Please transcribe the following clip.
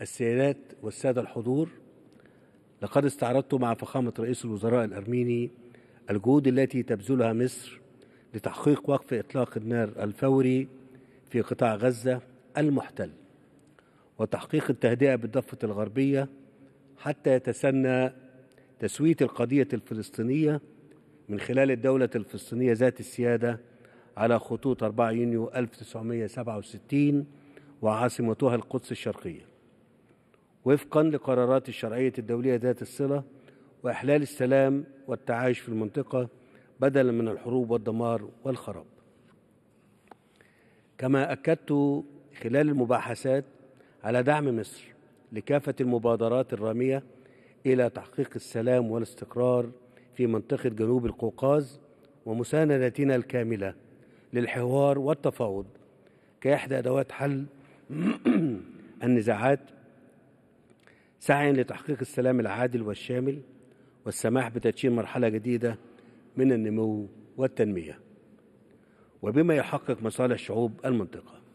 السيدات والسادة الحضور لقد استعرضت مع فخامة رئيس الوزراء الأرميني الجهود التي تبذلها مصر لتحقيق وقف إطلاق النار الفوري في قطاع غزة المحتل وتحقيق التهدئة بالضفة الغربية حتى يتسنى تسوية القضية الفلسطينية من خلال الدولة الفلسطينية ذات السيادة على خطوط 4 يونيو 1967 وعاصمتها القدس الشرقية وفقا لقرارات الشرعية الدولية ذات الصلة وإحلال السلام والتعايش في المنطقة بدلا من الحروب والدمار والخراب كما أكدت خلال المباحثات على دعم مصر لكافة المبادرات الرامية إلى تحقيق السلام والاستقرار في منطقة جنوب القوقاز ومساندتنا الكاملة للحوار والتفاوض كإحدى أدوات حل النزاعات سعيا لتحقيق السلام العادل والشامل والسماح بتدشين مرحلة جديدة من النمو والتنمية وبما يحقق مصالح شعوب المنطقة